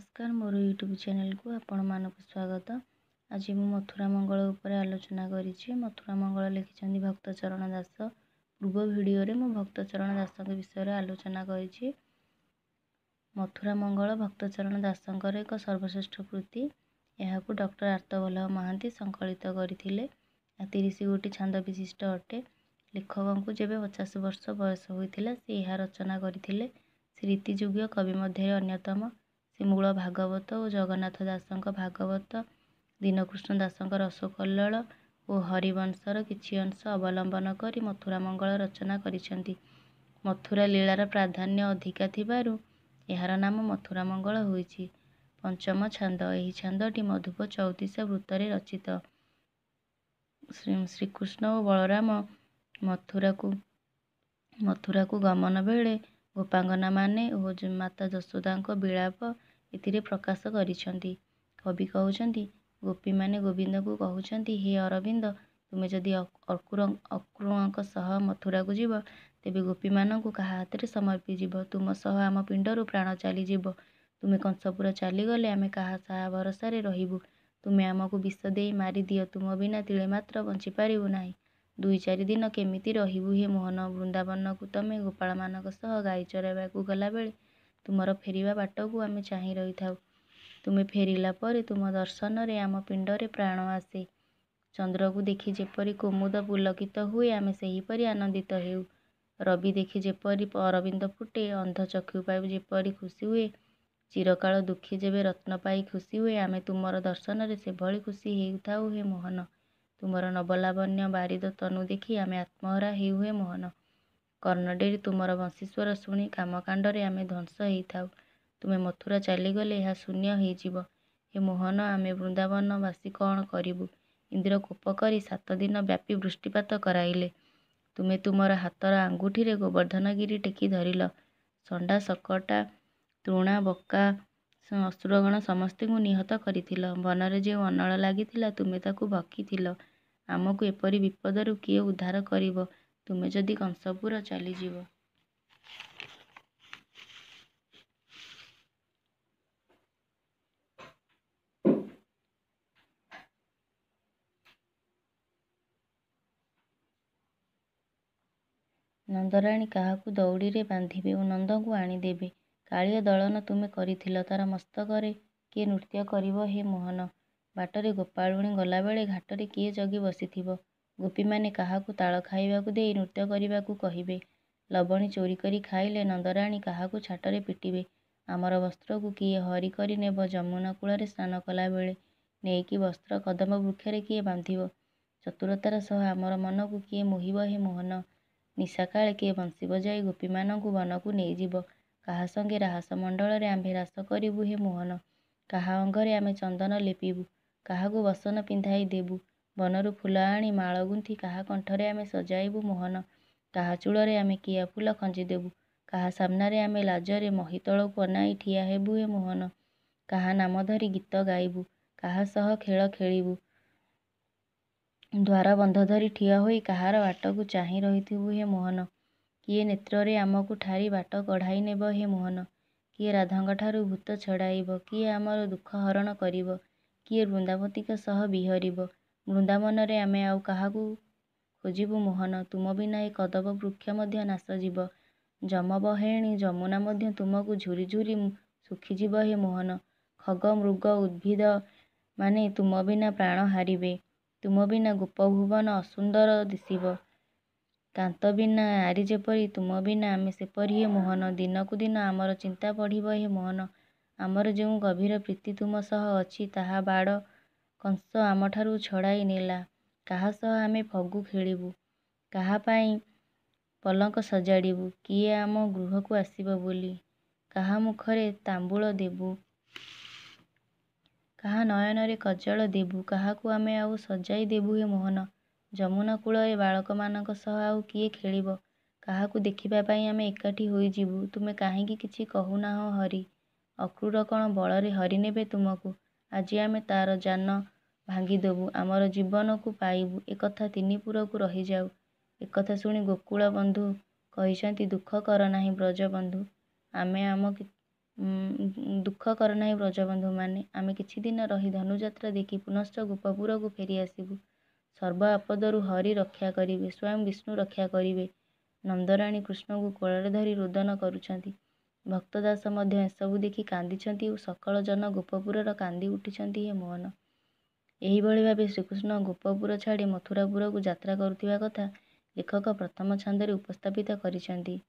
ନମସ୍କାର ମୋର ୟୁଟ୍ୟୁବ୍ ଚ୍ୟାନେଲ୍କୁ ଆପଣମାନଙ୍କୁ ସ୍ୱାଗତ ଆଜି ମୁଁ ମଥୁରା ମଙ୍ଗଳ ଉପରେ ଆଲୋଚନା କରିଛି ମଥୁରା ମଙ୍ଗଳ ଲେଖିଛନ୍ତି ଭକ୍ତଚରଣ ଦାସ ପୂର୍ବ ଭିଡ଼ିଓରେ ମୁଁ ଭକ୍ତଚରଣ ଦାସଙ୍କ ବିଷୟରେ ଆଲୋଚନା କରିଛି ମଥୁରା ମଙ୍ଗଳ ଭକ୍ତଚରଣ ଦାସଙ୍କର ଏକ ସର୍ବଶ୍ରେଷ୍ଠ କୃତି ଏହାକୁ ଡକ୍ଟର ଆର୍ତ୍ତବଲ୍ଲଭ ମହାନ୍ତି ସଂକଳିତ କରିଥିଲେ ତିରିଶ ଗୋଟି ଛାନ୍ଦ ବିଶିଷ୍ଟ ଅଟେ ଲେଖକଙ୍କୁ ଯେବେ ପଚାଶ ବର୍ଷ ବୟସ ହୋଇଥିଲା ସେ ଏହା ରଚନା କରିଥିଲେ ସ୍ମୃତିଯୋଗ୍ୟ କବି ମଧ୍ୟରେ ଅନ୍ୟତମ ମୂଳ ଭାଗବତ ଓ ଜଗନ୍ନାଥ ଦାସଙ୍କ ଭାଗବତ ଦୀନକୃଷ୍ଣ ଦାସଙ୍କ ରସକଲ୍ଲଳ ଓ ହରିବଂଶର କିଛି ଅଂଶ ଅବଲମ୍ବନ କରି ମଥୁରା ମଙ୍ଗଳ ରଚନା କରିଛନ୍ତି ମଥୁରା ଲୀଳାର ପ୍ରାଧାନ୍ୟ ଅଧିକା ଥିବାରୁ ଏହାର ନାମ ମଥୁରା ମଙ୍ଗଳ ହୋଇଛି ପଞ୍ଚମ ଛାନ୍ଦ ଏହି ଛାନ୍ଦଟି ମଧୁପ ଚଉତିଶ ବୃତ୍ତରେ ରଚିତ ଶ୍ରୀକୃଷ୍ଣ ଓ ବଳରାମ ମଥୁରାକୁ ମଥୁରାକୁ ଗମନ ବେଳେ ଗୋପାଙ୍ଗନା ମାନେ ଓ ମାତା ଯଶୋଦାଙ୍କ ବିଳାପ ଏଥିରେ ପ୍ରକାଶ କରିଛନ୍ତି କବି କହୁଛନ୍ତି ଗୋପୀମାନେ ଗୋବିନ୍ଦଙ୍କୁ କହୁଛନ୍ତି ହେ ଅରବିନ୍ଦ ତୁମେ ଯଦି ଅକୁର ଅକୁରଙ୍କ ସହ ମଥୁରାକୁ ଯିବ ତେବେ ଗୋପୀମାନଙ୍କୁ କାହା ହାତରେ ସମର୍ପି ଯିବ ତୁମ ସହ ଆମ ପିଣ୍ଡରୁ ପ୍ରାଣ ଚାଲିଯିବ ତୁମେ କଂସପୁର ଚାଲିଗଲେ ଆମେ କାହା ସାହା ଭରସାରେ ରହିବୁ ତୁମେ ଆମକୁ ବିଷ ଦେଇ ମାରିଦିଅ ତୁମ ବିନା ତିଳେ ମାତ୍ର ବଞ୍ଚିପାରିବୁ ନାହିଁ ଦୁଇ ଚାରି ଦିନ କେମିତି ରହିବୁ ହେ ମୋହନ ବୃନ୍ଦାବନକୁ ତୁମେ ଗୋପାଳମାନଙ୍କ ସହ ଗାଈ ଚରାଇବାକୁ ଗଲାବେଳେ ତୁମର ଫେରିବା ବାଟକୁ ଆମେ ଚାହିଁ ରହିଥାଉ ତୁମେ ଫେରିଲା ପରେ ତୁମ ଦର୍ଶନରେ ଆମ ପିଣ୍ଡରେ ପ୍ରାଣ ଆସେ ଚନ୍ଦ୍ରକୁ ଦେଖି ଯେପରି କୁମୁଦ ପୁଲକିତ ହୁଏ ଆମେ ସେହିପରି ଆନନ୍ଦିତ ହେଉ ରବି ଦେଖି ଯେପରି ଅରବିନ୍ଦ ଫୁଟେ ଅନ୍ଧ ଚକ୍ଷୁ ପାଇ ଯେପରି ଖୁସି ହୁଏ ଚିରକାଳ ଦୁଃଖୀ ଯେବେ ରତ୍ନ ପାଇ ଖୁସି ହୁଏ ଆମେ ତୁମର ଦର୍ଶନରେ ସେଭଳି ଖୁସି ହେଉଥାଉ ହେ ମୋହନ ତୁମର ନବଲାବନ୍ୟ ବାରିଦ ତନୁ ଦେଖି ଆମେ ଆତ୍ମହରା ହେଉ ହେ ମୋହନ କର୍ଣ୍ଣଡ଼ୀରେ ତୁମର ବଂଶୀଶ୍ୱର ଶୁଣି କାମକାଣ୍ଡରେ ଆମେ ଧ୍ୱଂସ ହୋଇଥାଉ ତୁମେ ମଥୁରା ଚାଲିଗଲେ ଏହା ଶୂନ୍ୟ ହୋଇଯିବ ହେ ମୋହନ ଆମେ ବୃନ୍ଦାବନବାସୀ କ'ଣ କରିବୁ ଇନ୍ଦ୍ର କୋପ କରି ସାତ ଦିନ ବ୍ୟାପୀ ବୃଷ୍ଟିପାତ କରାଇଲେ ତୁମେ ତୁମର ହାତର ଆଙ୍ଗୁଠିରେ ଗୋବର୍ଦ୍ଧନଗିରି ଟେକି ଧରିଲ ଷଣ୍ଡା ଶକଟା ତୃଣା ବକା ଅସୁରଗଣ ସମସ୍ତଙ୍କୁ ନିହତ କରିଥିଲ ବନରେ ଯେଉଁ ଅନଳ ଲାଗିଥିଲା ତୁମେ ତାକୁ ଭକିଥିଲ ଆମକୁ ଏପରି ବିପଦରୁ କିଏ ଉଦ୍ଧାର କରିବ ତୁମେ ଯଦି କଂସପୁର ଚାଲିଯିବ ନନ୍ଦରାଣୀ କାହାକୁ ଦୌଡ଼ିରେ ବାନ୍ଧିବେ ଓ ନନ୍ଦଙ୍କୁ ଆଣିଦେବେ କାଳିଆ ଦଳନ ତୁମେ କରିଥିଲ ତାର ମସ୍ତକରେ କିଏ ନୃତ୍ୟ କରିବ ହେ ମୋହନ ବାଟରେ ଗୋପାଳୁଣୀ ଗଲାବେଳେ ଘାଟରେ କିଏ ଜଗି ବସିଥିବ ଗୋପୀମାନେ କାହାକୁ ତାଳ ଖାଇବାକୁ ଦେଇ ନୃତ୍ୟ କରିବାକୁ କହିବେ ଲବଣୀ ଚୋରି କରି ଖାଇଲେ ନନ୍ଦରାଣୀ କାହାକୁ ଛାଟରେ ପିଟିବେ ଆମର ବସ୍ତ୍ରକୁ କିଏ ହରି କରି ନେବ ଯମୁନା କୂଳରେ ସ୍ନାନ କଲାବେଳେ ନେଇକି ବସ୍ତ୍ର କଦମ ବୃକ୍ଷରେ କିଏ ବାନ୍ଧିବ ଚତୁରତାର ସହ ଆମର ମନକୁ କିଏ ମୋହିବ ହେ ମୋହନ ନିଶାକାଳେ କିଏ ବଂଶୀବ ଯାଇ ଗୋପୀମାନଙ୍କୁ ବନକୁ ନେଇଯିବ କାହା ସଙ୍ଗେ ରାହାସ ମଣ୍ଡଳରେ ଆମ୍ଭେ ରାସ କରିବୁ ହେ ମୋହନ କାହା ଅଙ୍ଗରେ ଆମେ ଚନ୍ଦନ ଲେପିବୁ କାହାକୁ ବସନ ପିନ୍ଧାଇ ଦେବୁ ବନରୁ ଫୁଲ ଆଣି ମାଳ ଗୁନ୍ଥି କାହା କଣ୍ଠରେ ଆମେ ସଜାଇବୁ ମୋହନ କାହା ଚୂଳରେ ଆମେ କିଆ ଫୁଲ ଖଞ୍ଜି ଦେବୁ କାହା ସାମ୍ନାରେ ଆମେ ଲାଜରେ ମହି ତଳକୁ ଅନାଇ ଠିଆ ହେବୁ ହେ ମୋହନ କାହା ନାମ ଧରି ଗୀତ ଗାଇବୁ କାହା ସହ ଖେଳ ଖେଳିବୁ ଦ୍ୱାର ବନ୍ଧ ଧରି ଠିଆ ହୋଇ କାହାର ବାଟକୁ ଚାହିଁ ରହିଥିବୁ ହେ ମୋହନ କିଏ ନେତ୍ରରେ ଆମକୁ ଠାରି ବାଟ କଢ଼ାଇ ନେବ ହେ ମୋହନ କିଏ ରାଧାଙ୍କଠାରୁ ଭୂତ ଛଡ଼ାଇବ କିଏ ଆମର ଦୁଃଖ ହରଣ କରିବ କିଏ ବୃନ୍ଦାବତୀଙ୍କ ସହ ବିହରିବ ବୃନ୍ଦାବନରେ ଆମେ ଆଉ କାହାକୁ ଖୋଜିବୁ ମୋହନ ତୁମ ବିନା ଏ କଦବ ବୃକ୍ଷ ମଧ୍ୟ ନାଶଯିବ ଯିବ ଜମବ ଯମୁନା ମଧ୍ୟ ତୁମକୁ ଝୁରି ଝୁରି ଶୁଖିଯିବ ହେ ମୋହନ ଖଗ ମୃଗ ଉଦ୍ଭିଦ ମାନେ ତୁମ ବିନା ପ୍ରାଣ ହାରିବେ ତୁମ ବିନା ଗୋପଭୁବନ ଅସୁନ୍ଦର ଦିଶିବ କାନ୍ତ ବିନା ଆରି ଯେପରି ତୁମ ବିନା ଆମେ ସେପରି ହେ ମୋହନ ଦିନକୁ ଦିନ ଆମର ଚିନ୍ତା ବଢ଼ିବ ହେ ମୋହନ ଆମର ଯେଉଁ ଗଭୀର ପ୍ରୀତି ତୁମ ସହ ଅଛି ତାହା ବାଡ଼ କଂସ ଆମଠାରୁ ଛଡ଼ାଇ ନେଲା କାହା ସହ ଆମେ ଫଗୁ ଖେଳିବୁ କାହା ପାଇଁ ପଲଙ୍କ ସଜାଡ଼ିବୁ କିଏ ଆମ ଗୃହକୁ ଆସିବ ବୋଲି କାହା ମୁଖରେ ତାମ୍ବୁଳ ଦେବୁ କାହା ନୟନରେ କଜଳ ଦେବୁ କାହାକୁ ଆମେ ଆଉ ସଜାଇ ଦେବୁ ହେ ମୋହନ ଯମୁନା କୂଳରେ ବାଳକମାନଙ୍କ ସହ ଆଉ କିଏ ଖେଳିବ କାହାକୁ ଦେଖିବା ପାଇଁ ଆମେ ଏକାଠି ହୋଇଯିବୁ ତୁମେ କାହିଁକି କିଛି କହୁନାହଁ ହରି ଅକ୍ରୁର କ'ଣ ବଳରେ ହରି ନେବେ ତୁମକୁ ଆଜି ଆମେ ତାର ଯାନ ଭାଙ୍ଗିଦେବୁ ଆମର ଜୀବନକୁ ପାଇବୁ ଏକଥା ତିନିପୁରକୁ ରହିଯାଉ ଏକଥା ଶୁଣି ଗୋକୁଳ ବନ୍ଧୁ କହିଛନ୍ତି ଦୁଃଖ କର ନାହିଁ ବ୍ରଜବନ୍ଧୁ ଆମେ ଆମ ଦୁଃଖ କର ନାହିଁ ବ୍ରଜବନ୍ଧୁମାନେ ଆମେ କିଛି ଦିନ ରହି ଧନୁଯାତ୍ରା ଦେଖି ପୁନଶ୍ଚ ଗୋପପୁରକୁ ଫେରି ଆସିବୁ ସର୍ବ ଆପଦରୁ ହରି ରକ୍ଷା କରିବେ ସ୍ୱୟଂ ବିଷ୍ଣୁ ରକ୍ଷା କରିବେ ନନ୍ଦରାଣୀ କୃଷ୍ଣଙ୍କୁ କୋଳରେ ଧରି ରୋଦନ କରୁଛନ୍ତି ଭକ୍ତଦାସ ମଧ୍ୟ ଏସବୁ ଦେଖି କାନ୍ଦିଛନ୍ତି ଓ ସକଳ ଜନ ଗୋପପୁରର କାନ୍ଦି ଉଠିଛନ୍ତି ହେ ମୋହନ ଏହିଭଳି ଭାବେ ଶ୍ରୀକୃଷ୍ଣ ଗୋପପୁର ଛାଡ଼ି ମଥୁରାପୁରକୁ ଯାତ୍ରା କରୁଥିବା କଥା ଲେଖକ ପ୍ରଥମ ଛାନ୍ଦରେ ଉପସ୍ଥାପିତ କରିଛନ୍ତି